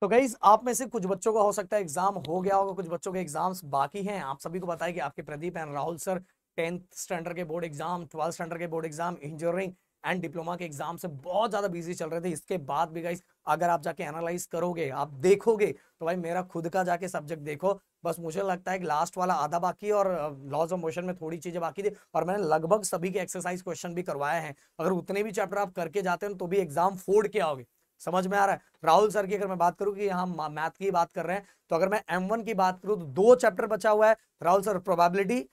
तो गाइज आप में से कुछ बच्चों का हो सकता है एग्जाम हो गया होगा कुछ बच्चों के एग्जाम्स बाकी हैं आप सभी को पता कि आपके Pradeep and Rahul sir tenth standard के बोर्ड एग्जाम ट्वेल्थ स्टैंडर्ड के board exam engineering and diploma के एग्जाम से बहुत ज्यादा बिजी चल रहे थे इसके बाद भी गाइस अगर आप जाके एनालाइज करोगे आप देखोगे तो भाई मेरा खुद का जाके सब्जेक्ट देखो बस मुझे लगता है कि लास्ट वाला आधा बाकी और लॉज ऑफ मोशन में थोड़ी चीजें बाकी थी और मैंने लगभग सभी के एक्सरसाइज क्वेश्चन भी करवाए हैं अगर उतने भी चैप्टर आप करके जाते हैं तो भी एग्जाम फोड़ के आओगे समझ में आ रहा है राहुल सर की अगर मैं बात करूं कि हम मैथ की बात कर रहे हैं तो अगर मैं एम की बात करूं तो दो चैप्टर बचा हुआ है राहुल सर प्रोबेबिलिटी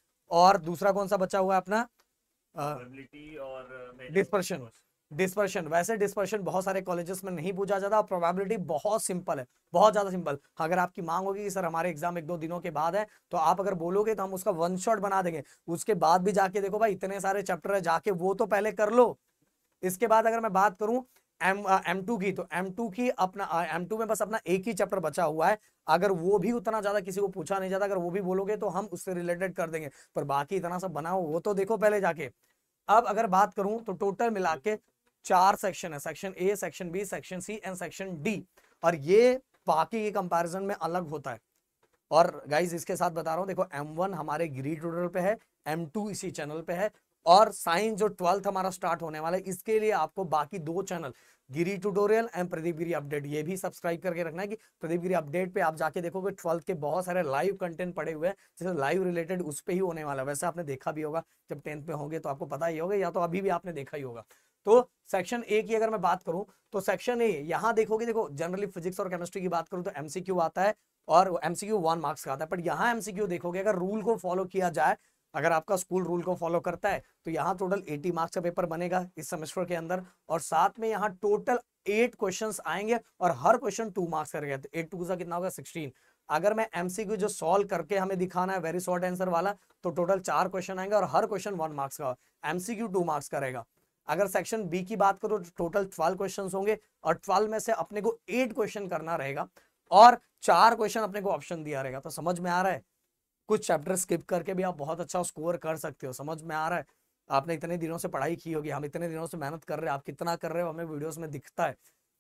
और दूसरा कौन सा बचा हुआ है अपना डिस्पर्शन डिस्पर्शन वैसे डिस्पर्शन बहुत सारे कॉलेजेस में नहीं पूछा जाता और प्रोबेबिलिटी बहुत सिंपल है बहुत ज़्यादा सिंपल अगर आपकी मांग होगी कि सर हमारे एग्जाम एक दो दिनों के बाद है तो आप अगर बोलोगे तो हम उसका वन शॉट बना देंगे उसके बाद भी जाके देखो भाई इतने सारे चैप्टर है जाके वो तो पहले कर लो इसके बाद अगर मैं बात करूं एम एम टू की तो एम टू की अपना एम uh, टू में बस अपना एक ही चैप्टर बचा हुआ है अगर वो भी उतना ज्यादा किसी को पूछा नहीं जाता अगर वो भी बोलोगे तो हम उससे रिलेटेड कर देंगे पर बाकी इतना सब बना हो वो तो देखो पहले जाके अब अगर बात करूं तो टोटल मिला के चार सेक्शन है section A section B section C and section D और ये बाकी के कंपेरिजन में अलग होता है और गाइज इसके साथ बता रहा हूँ देखो M1 हमारे ग्री टूटल पे है M2 इसी चैनल पे है और साइंस जो ट्वेल्थ हमारा स्टार्ट होने वाला है इसके लिए आपको बाकी दो channel Giri tutorial and Pradeep Giri update ये भी सब्सक्राइब करके रखना है कि प्रदीप गिरी अपडेट पे आप जाके देखोगे ट्वेल्थ के बहुत सारे लाइव कंटेंट पड़े हुए हैं जैसे लाइव रिलेटेड उस पर ही होने वाला है वैसे आपने देखा भी होगा जब टेंथ में होंगे तो आपको पता ही होगा या तो अभी भी आपने देखा ही होगा तो सेक्शन ए की अगर मैं बात करूं तो सेक्शन ए यहाँ देखोगे देखो जनरली फिजिक्स और केमिस्ट्री की बात करूं तो एमसीक्यू आता है और एमसीक्यू वन मार्क्स का आता है बट यहाँ एमसीक्यू देखोगे अगर रूल को फॉलो किया जाए अगर आपका स्कूल रूल को फॉलो करता है तो यहाँ टोटल 80 मार्क्स का पेपर बनेगा इस सेमेस्टर के अंदर और साथ में यहाँ टोटल एट क्वेश्चन आएंगे और हर क्वेश्चन टू मार्क्स कर गया तो एट टू का कितना होगा सिक्सटीन अगर मैं एमसीक्यू जो सॉल्व करके हमें दिखाना है वेरी शॉर्ट आंसर वाला तो टोटल चार क्वेश्चन आएंगे और हर क्वेश्चन वन मार्क्स का एमसीक्यू टू मार्क्स का रहेगा अगर सेक्शन बी की बात करो तो टोटल ट्वेल्व क्वेश्चन होंगे और ट्वेल्व में से अपने को एट क्वेश्चन करना रहेगा और चार क्वेश्चन अपने को ऑप्शन दिया रहेगा तो समझ में आ रहा है कुछ चैप्टर स्किप करके भी आप बहुत अच्छा स्कोर कर सकते हो समझ में आ रहा है आपने इतने दिनों से पढ़ाई की होगी हम इतने दिनों से मेहनत कर रहे हैं आप कितना कर रहे हो हमें वीडियोस में दिखता है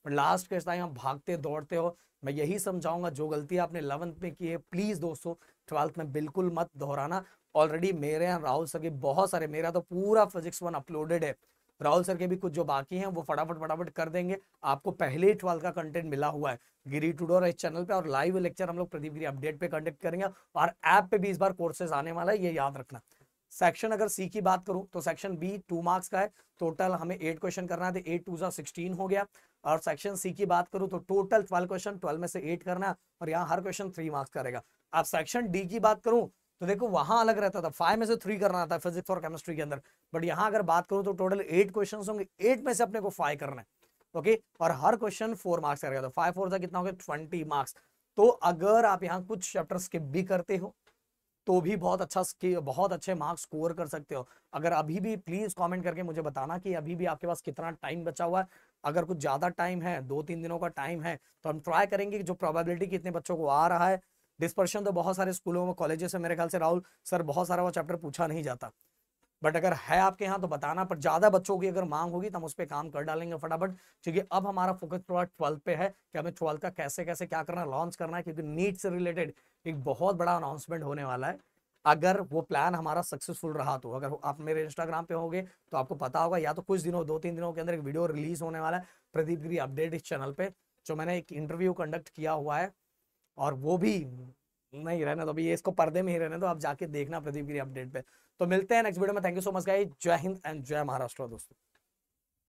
पर लास्ट के टाइम आप भागते दौड़ते हो मैं यही समझाऊंगा जो गलती आपने इलेवंथ में की है प्लीज़ दोस्तों ट्वेल्थ में बिल्कुल मत दोहराना ऑलरेडी मेरे यहाँ राहुल सभी बहुत सारे मेरा तो पूरा फिजिक्स वन अपलोडेड है राहुल सर के भी कुछ जो बाकी हैं वो फटाफट फटाफट कर देंगे आपको पहले ही ट्वेल्थ का कंटेंट मिला हुआ है गिरी टूडोर इस चैनल पे और लाइव लेक्चर हम लोग प्रदीप गिरी अपडेट पे कंडक्ट करेंगे और ऐप पे भी इस बार कोर्सेज आने वाला है ये याद रखना सेक्शन अगर सी की बात करूं तो सेक्शन बी टू मार्क्स का है टोटल हमें एट क्वेश्चन करना है एट टू सिक्सटीन हो गया और सेक्शन सी की बात करूं तो टोटल ट्वेल्व क्वेश्चन ट्वेल्व में से एट करना है और यहाँ हर क्वेश्चन थ्री मार्क्स करेगा अब सेक्शन डी की बात करूं तो देखो वहां अलग रहता था फाइव में से थ्री करना था फिजिक्स और केमिस्ट्री के अंदर बट यहाँ अगर बात करूँ तो टोटल एट क्वेश्चन होंगे एट में से अपने को फाइव करना है ओके और हर क्वेश्चन फोर मार्क्स का रहेगा था फाइव फोर था कितना हो गया ट्वेंटी मार्क्स तो अगर आप यहाँ कुछ चैप्टर स्किप भी करते हो तो भी बहुत अच्छा बहुत अच्छे मार्क्स स्कोर कर सकते हो अगर अभी भी प्लीज कमेंट करके मुझे बताना कि अभी भी आपके पास कितना टाइम बचा हुआ है अगर कुछ ज्यादा टाइम है दो तीन दिनों का टाइम है तो हम ट्राई करेंगे कि जो प्रोबेबिलिटी कितने बच्चों को आ रहा है डिस्पर्शन तो बहुत सारे स्कूलों में कॉलेजेस में मेरे ख्याल से राहुल सर बहुत सारा वो चैप्टर पूछा नहीं जाता बट अगर है आपके यहाँ तो बताना पर ज्यादा बच्चों की अगर मांग होगी तो हम उस पर काम कर डालेंगे फटाफट क्योंकि अब हमारा फोकस थोड़ा ट्वेल्थ पे है कि हमें ट्वेल्थ का कैसे कैसे क्या करना लॉन्च करना है क्योंकि नीट से रिलेटेड एक बहुत बड़ा अनाउंसमेंट होने वाला है अगर वो प्लान हमारा सक्सेसफुल रहा तो अगर आप मेरे इंस्टाग्राम पे होंगे तो आपको पता होगा या तो कुछ दिनों दो तीन दिनों के अंदर एक वीडियो रिलीज होने वाला है प्रदीप गिरी अपडेट इस चैनल पे जो मैंने एक इंटरव्यू कंडक्ट किया हुआ है और वो भी नहीं रहना तो अभी इसको पर्दे में ही रहना तो आप जाके देखना प्रदीप गिरी अपडेट पे तो मिलते हैं नेक्स्ट वीडियो में thank you so much guys जय हिंद एंड जय महाराष्ट्र दोस्तों